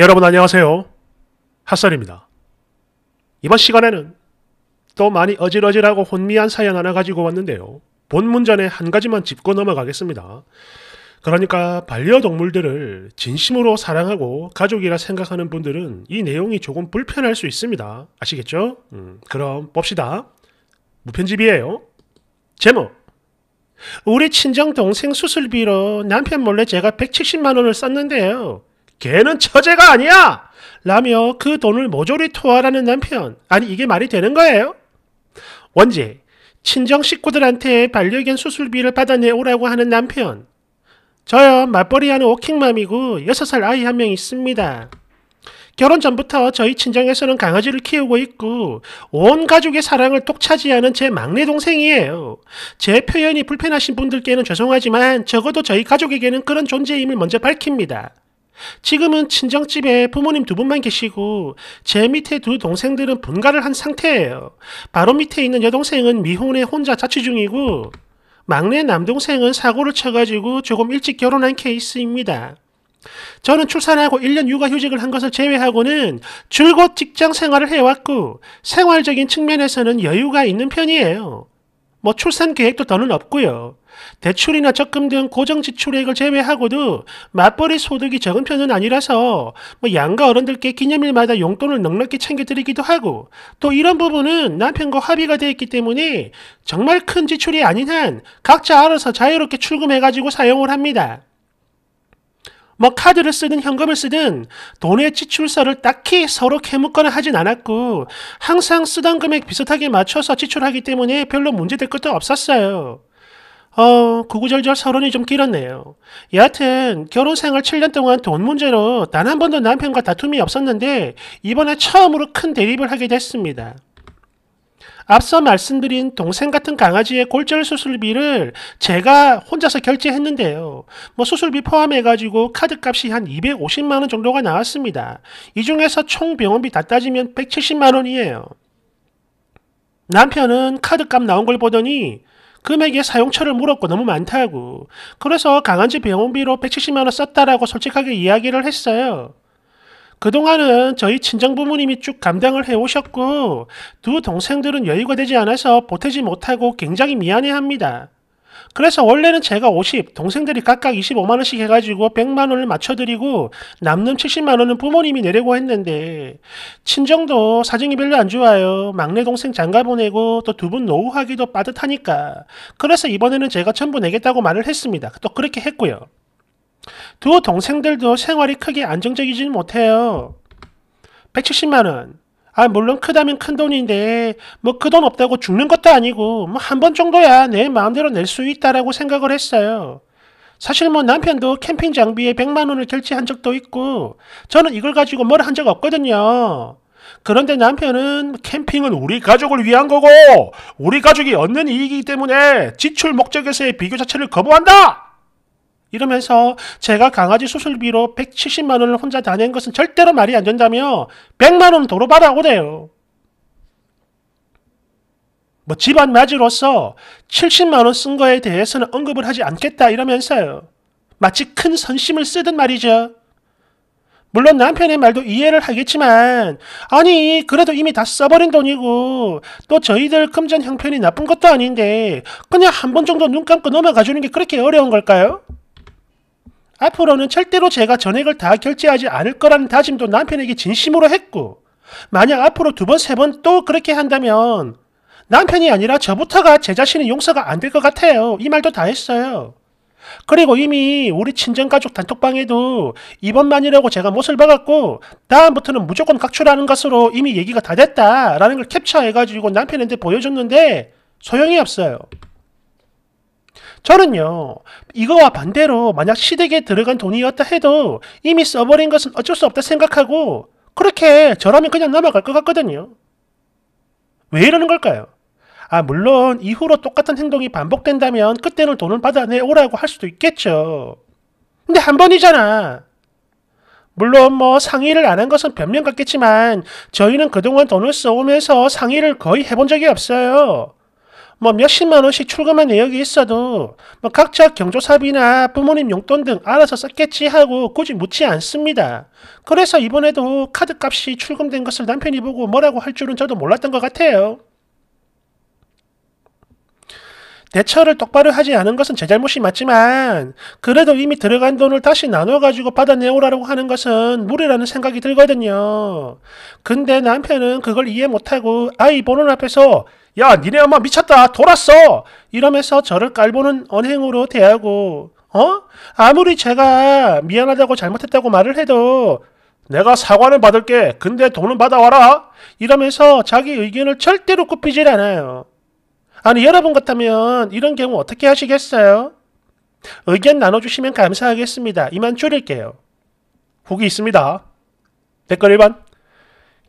여러분 안녕하세요. 핫설입니다. 이번 시간에는 또 많이 어질어질하고 혼미한 사연 하나 가지고 왔는데요. 본 문전에 한 가지만 짚고 넘어가겠습니다. 그러니까 반려동물들을 진심으로 사랑하고 가족이라 생각하는 분들은 이 내용이 조금 불편할 수 있습니다. 아시겠죠? 음, 그럼 봅시다. 무편집이에요. 제목 우리 친정 동생 수술비로 남편 몰래 제가 170만 원을 썼는데요. 걔는 처제가 아니야! 라며 그 돈을 모조리 토하라는 남편. 아니, 이게 말이 되는 거예요? 원제, 친정 식구들한테 반려견 수술비를 받아내오라고 하는 남편. 저요, 맞벌이하는 워킹맘이고 6살 아이 한 명 있습니다. 결혼 전부터 저희 친정에서는 강아지를 키우고 있고 온 가족의 사랑을 똑차지하는 제 막내 동생이에요. 제 표현이 불편하신 분들께는 죄송하지만 적어도 저희 가족에게는 그런 존재임을 먼저 밝힙니다. 지금은 친정집에 부모님 두 분만 계시고 제 밑에 두 동생들은 분가를 한 상태예요. 바로 밑에 있는 여동생은 미혼에 혼자 자취 중이고 막내 남동생은 사고를 쳐가지고 조금 일찍 결혼한 케이스입니다. 저는 출산하고 1년 육아휴직을 한 것을 제외하고는 줄곧 직장 생활을 해왔고 생활적인 측면에서는 여유가 있는 편이에요. 뭐 출산 계획도 더는 없고요. 대출이나 적금 등 고정 지출액을 제외하고도 맞벌이 소득이 적은 편은 아니라서 뭐 양가 어른들께 기념일마다 용돈을 넉넉히 챙겨드리기도 하고 또 이런 부분은 남편과 합의가 되어 있기 때문에 정말 큰 지출이 아닌 한 각자 알아서 자유롭게 출금해가지고 사용을 합니다. 뭐 카드를 쓰든 현금을 쓰든 돈의 지출서를 딱히 서로 캐묻거나 하진 않았고 항상 쓰던 금액 비슷하게 맞춰서 지출하기 때문에 별로 문제될 것도 없었어요. 어, 구구절절 서론이 좀 길었네요. 여하튼 결혼 생활 7년 동안 돈 문제로 단 한 번도 남편과 다툼이 없었는데 이번에 처음으로 큰 대립을 하게 됐습니다. 앞서 말씀드린 동생 같은 강아지의 골절 수술비를 제가 혼자서 결제했는데요. 뭐 수술비 포함해가지고 카드값이 한 250만 원 정도가 나왔습니다. 이 중에서 총 병원비 다 따지면 170만 원이에요. 남편은 카드값 나온 걸 보더니 금액에 사용처를 물었고 너무 많다고. 그래서 강아지 병원비로 170만 원 썼다라고 솔직하게 이야기를 했어요. 그동안은 저희 친정부모님이 쭉 감당을 해오셨고 두 동생들은 여유가 되지 않아서 보태지 못하고 굉장히 미안해합니다. 그래서 원래는 제가 50, 동생들이 각각 25만원씩 해가지고 100만원을 맞춰드리고 남는 70만원은 부모님이 내려고 했는데 친정도 사정이 별로 안 좋아요. 막내 동생 장가 보내고 또 두 분 노후하기도 빠듯하니까 그래서 이번에는 제가 전부 내겠다고 말을 했습니다. 또 그렇게 했고요. 두 동생들도 생활이 크게 안정적이지는 못해요. 170만원. 아, 물론 크다면 큰 돈인데, 뭐 그 돈 없다고 죽는 것도 아니고, 뭐 한 번 정도야 내 마음대로 낼 수 있다라고 생각을 했어요. 사실 뭐 남편도 캠핑 장비에 100만원을 결제한 적도 있고, 저는 이걸 가지고 뭘 한 적 없거든요. 그런데 남편은 캠핑은 우리 가족을 위한 거고 우리 가족이 얻는 이익이기 때문에 지출 목적에서의 비교 자체를 거부한다. 이러면서 제가 강아지 수술비로 170만 원을 혼자 다 낸 것은 절대로 말이 안 된다며 100만 원 도로 받아오래요. 뭐 집안 맞이로서 70만 원 쓴 거에 대해서는 언급을 하지 않겠다 이러면서요. 마치 큰 선심을 쓰듯 말이죠. 물론 남편의 말도 이해를 하겠지만 아니 그래도 이미 다 써버린 돈이고 또 저희들 금전 형편이 나쁜 것도 아닌데 그냥 한 번 정도 눈 감고 넘어가주는 게 그렇게 어려운 걸까요? 앞으로는 절대로 제가 전액을 다 결제하지 않을 거라는 다짐도 남편에게 진심으로 했고, 만약 앞으로 두 번, 세 번 또 그렇게 한다면 남편이 아니라 저부터가 제 자신은 용서가 안 될 것 같아요. 이 말도 다 했어요. 그리고 이미 우리 친정가족 단톡방에도 이번만이라고 제가 못을 박았고 다음부터는 무조건 각출하는 것으로 이미 얘기가 다 됐다라는 걸 캡처해가지고 남편한테 보여줬는데 소용이 없어요. 저는요, 이거와 반대로 만약 시댁에 들어간 돈이었다 해도 이미 써버린 것은 어쩔 수 없다 생각하고 그렇게 저라면 그냥 넘어갈 것 같거든요. 왜 이러는 걸까요? 아, 물론 이후로 똑같은 행동이 반복된다면 그때는 돈을 받아내오라고 할 수도 있겠죠. 근데 한 번이잖아. 물론 뭐 상의를 안 한 것은 변명 같겠지만 저희는 그동안 돈을 써오면서 상의를 거의 해본 적이 없어요. 뭐 몇십만 원씩 출금한 내역이 있어도 뭐 각자 경조사비나 부모님 용돈 등 알아서 썼겠지 하고 굳이 묻지 않습니다. 그래서 이번에도 카드값이 출금된 것을 남편이 보고 뭐라고 할 줄은 저도 몰랐던 것 같아요. 대처를 똑바로 하지 않은 것은 제 잘못이 맞지만 그래도 이미 들어간 돈을 다시 나눠가지고 받아내오라고 하는 것은 무례라는 생각이 들거든요. 근데 남편은 그걸 이해 못하고 아이 보는 앞에서 야 니네 엄마 미쳤다 돌았어 이러면서 저를 깔보는 언행으로 대하고 어? 아무리 제가 미안하다고 잘못했다고 말을 해도 내가 사과는 받을게 근데 돈은 받아와라 이러면서 자기 의견을 절대로 굽히질 않아요. 아니 여러분 같다면 이런 경우 어떻게 하시겠어요? 의견 나눠주시면 감사하겠습니다. 이만 줄일게요. 후기 있습니다. 댓글 1번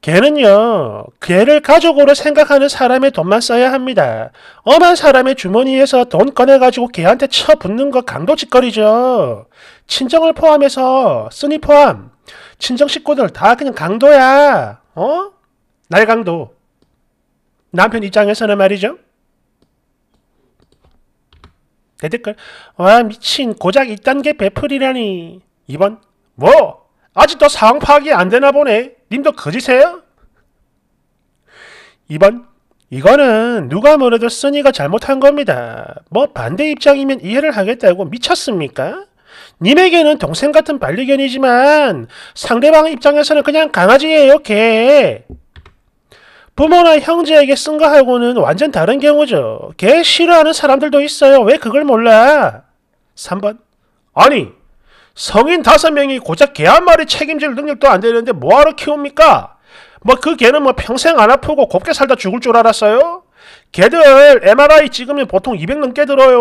개는요, 개를 가족으로 생각하는 사람의 돈만 써야 합니다. 엄한 사람의 주머니에서 돈 꺼내가지고 개한테 쳐붙는 거 강도 짓거리죠. 친정을 포함해서, 쓰니 포함, 친정 식구들 다 그냥 강도야. 어? 날강도. 남편 입장에서는 말이죠. 댓글와 미친 고작 2단계 베풀이라니 2번 뭐 아직도 상황 파악이 안 되나 보네 님도 거지세요? 2번 이거는 누가 뭐래도 쓰니가 잘못한 겁니다 뭐 반대 입장이면 이해를 하겠다고 미쳤습니까? 님에게는 동생 같은 반리견이지만 상대방 입장에서는 그냥 강아지예요 걔 부모나 형제에게 쓴 거하고는 완전 다른 경우죠. 개 싫어하는 사람들도 있어요. 왜 그걸 몰라? 3번 아니 성인 5명이 고작 개 한 마리 책임질 능력도 안 되는데 뭐하러 키웁니까? 뭐 그 개는 뭐 평생 안 아프고 곱게 살다 죽을 줄 알았어요? 개들 MRI 찍으면 보통 200 넘게 들어요.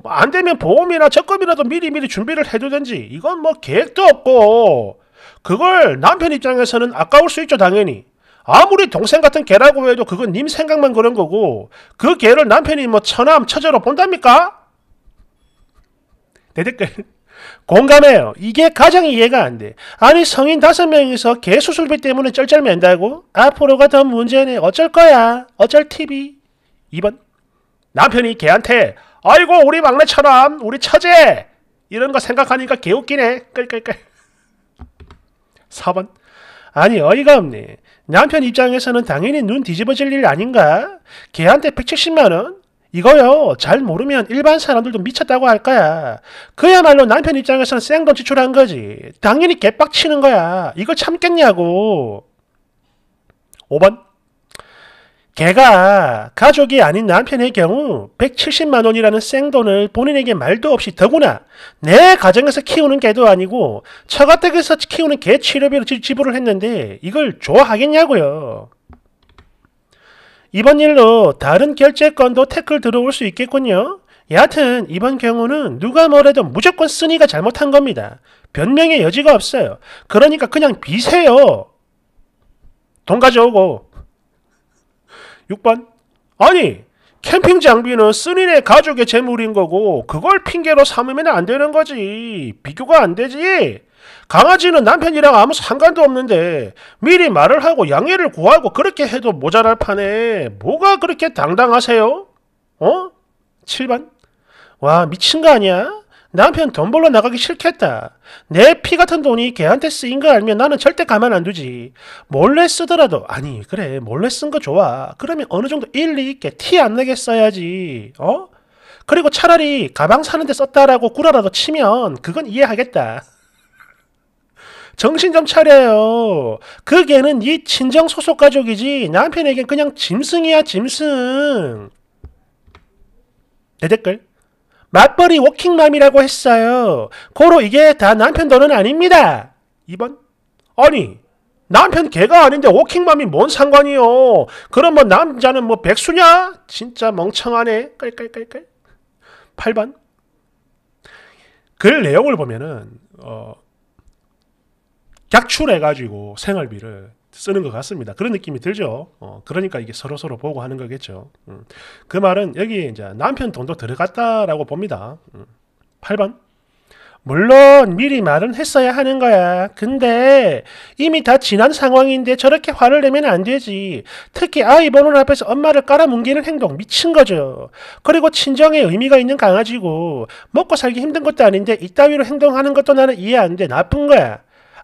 뭐 안 되면 보험이나 적금이라도 미리미리 준비를 해두든지 이건 뭐 계획도 없고 그걸 남편 입장에서는 아까울 수 있죠 당연히. 아무리 동생 같은 개라고 해도 그건 님 생각만 그런 거고 그 개를 남편이 뭐 처남 처제로 본답니까? 내 댓글 공감해요. 이게 가장 이해가 안 돼. 아니 성인 다섯 명이서 개 수술비 때문에 쩔쩔맨다고? 앞으로가 더 문제네. 어쩔 거야. 어쩔 TV. 2번 남편이 개한테 아이고 우리 막내 처남 우리 처제 이런 거 생각하니까 개웃기네. 끌 끌 끌 4번 아니 어이가 없네. 남편 입장에서는 당연히 눈 뒤집어질 일 아닌가? 걔한테 170만원? 이거요 잘 모르면 일반 사람들도 미쳤다고 할 거야. 그야말로 남편 입장에서는 쌩돈 지출한 거지. 당연히 개빡치는 거야. 이걸 참겠냐고. 5번 개가 가족이 아닌 남편의 경우 170만 원이라는 생돈을 본인에게 말도 없이 더구나 내 가정에서 키우는 개도 아니고 처가댁에서 키우는 개 치료비로 지불을 했는데 이걸 좋아하겠냐고요. 이번 일로 다른 결제권도 태클 들어올 수 있겠군요. 여하튼 이번 경우는 누가 뭐래도 무조건 쓰니가 잘못한 겁니다. 변명의 여지가 없어요. 그러니까 그냥 비세요. 돈 가져오고. 6번. 아니, 캠핑 장비는 쓰인의 가족의 재물인 거고 그걸 핑계로 삼으면 안 되는 거지. 비교가 안 되지. 강아지는 남편이랑 아무 상관도 없는데 미리 말을 하고 양해를 구하고 그렇게 해도 모자랄 판에 뭐가 그렇게 당당하세요? 어? 7번. 와, 미친 거 아니야? 남편 돈 벌러 나가기 싫겠다. 내 피 같은 돈이 걔한테 쓰인 거 알면 나는 절대 가만 안 두지. 몰래 쓰더라도 아니 그래 몰래 쓴 거 좋아. 그러면 어느 정도 일리 있게 티 안내게 써야지. 어? 그리고 차라리 가방 사는데 썼다라고 구라라도 치면 그건 이해하겠다. 정신 좀 차려요. 그개는네 친정 소속 가족이지 남편에겐 그냥 짐승이야 짐승. 내 댓글 맞벌이 워킹맘이라고 했어요. 고로 이게 다 남편 돈은 아닙니다. 2번. 아니, 남편 개가 아닌데 워킹맘이 뭔 상관이요. 그럼 뭐 남자는 뭐 백수냐? 진짜 멍청하네. 깔깔깔깔. 8번. 글 내용을 보면은, 어, 약출해가지고 생활비를 쓰는 것 같습니다. 그런 느낌이 들죠. 어, 그러니까 이게 서로 서로 보고 하는 거겠죠. 음. 그 말은 여기 이제 남편 돈도 들어갔다라고 봅니다. 음. 8번. 물론 미리 말은 했어야 하는 거야. 근데 이미 다 지난 상황인데 저렇게 화를 내면 안 되지. 특히 아이 보는 앞에서 엄마를 깔아뭉개는 행동 미친 거죠. 그리고 친정에 의미가 있는 강아지고 먹고 살기 힘든 것도 아닌데 이따위로 행동하는 것도 나는 이해 안 돼. 나쁜 거야.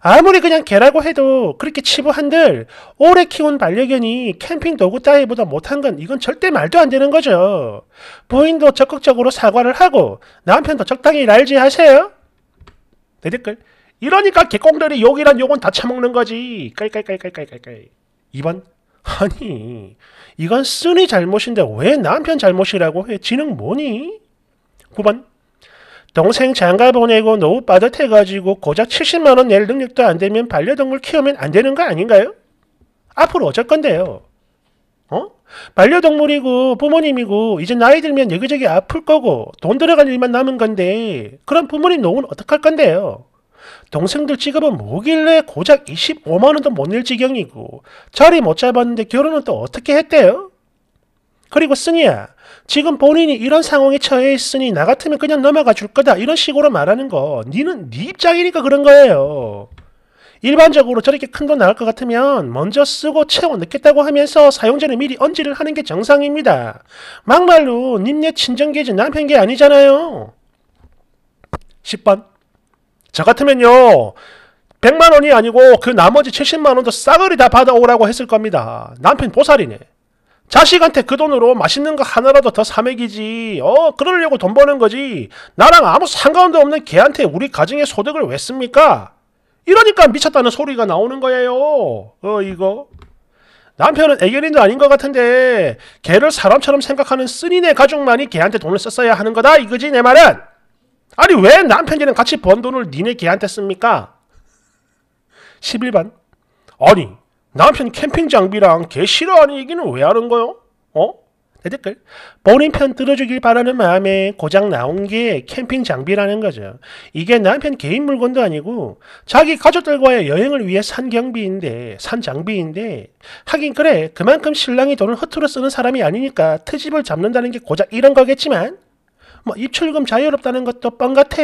아무리 그냥 개라고 해도 그렇게 네. 치부한들 오래 키운 반려견이 캠핑 도구 따위보다 못한 건 이건 절대 말도 안 되는 거죠. 부인도 적극적으로 사과를 하고 남편도 적당히 날지 하세요. 내 댓글 이러니까 개꽁들이 욕이란 욕은 다 처먹는 거지. 깔깔깔깔깔깔깔. 2번 아니 이건 쓰니 잘못인데 왜 남편 잘못이라고 해? 지는 뭐니? 9번 동생 장가 보내고 노후 빠듯해가지고 고작 70만 원낼 능력도 안 되면 반려동물 키우면 안 되는 거 아닌가요? 앞으로 어쩔 건데요? 어? 반려동물이고 부모님이고 이제 나이 들면 여기저기 아플 거고 돈 들어갈 일만 남은 건데 그럼 부모님 노후는 어떡할 건데요? 동생들 직업은 뭐길래 고작 25만원도 못 낼 지경이고 자리 못 잡았는데 결혼은 또 어떻게 했대요? 그리고 쓰니야 지금 본인이 이런 상황에 처해 있으니 나 같으면 그냥 넘어가 줄 거다 이런 식으로 말하는 거 니는 니네 입장이니까 그런 거예요. 일반적으로 저렇게 큰 돈 나올 것 같으면 먼저 쓰고 채워 넣겠다고 하면서 사용자를 미리 언질을 하는 게 정상입니다. 막말로 님네 친정계지 남편계 아니잖아요. 10번 저 같으면요 100만원이 아니고 그 나머지 70만원도 싸그리 다 받아오라고 했을 겁니다. 남편 보살이네. 자식한테 그 돈으로 맛있는 거 하나라도 더 사먹이지. 어, 그러려고 돈 버는 거지. 나랑 아무 상관도 없는 걔한테 우리 가정의 소득을 왜 씁니까? 이러니까 미쳤다는 소리가 나오는 거예요. 어, 이거. 남편은 애견인도 아닌 것 같은데 걔를 사람처럼 생각하는 쓰리네 가족만이 걔한테 돈을 썼어야 하는 거다 이거지 내 말은 아니 왜 남편이랑 같이 번 돈을 니네 걔한테 씁니까? 11반 아니 남편 캠핑 장비랑 개 싫어하는 얘기는 왜 하는 거요? 어? 내 댓글. 본인 편 들어주길 바라는 마음에 고장 나온 게 캠핑 장비라는 거죠. 이게 남편 개인 물건도 아니고 자기 가족들과의 여행을 위해 산 경비인데 산 장비인데 하긴 그래 그만큼 신랑이 돈을 허투루 쓰는 사람이 아니니까 트집을 잡는다는 게 고작 이런 거겠지만 뭐 입출금 자유롭다는 것도 뻥 같아.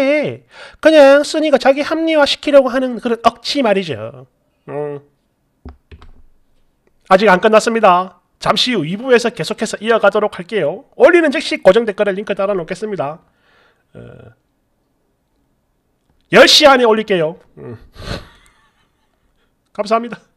그냥 쓰니가 자기 합리화시키려고 하는 그런 억지 말이죠. 음. 아직 안 끝났습니다. 잠시 후 2부에서 계속해서 이어가도록 할게요. 올리는 즉시 고정 댓글에 링크 달아놓겠습니다. 10시 어, 안에 올릴게요. 음. 감사합니다.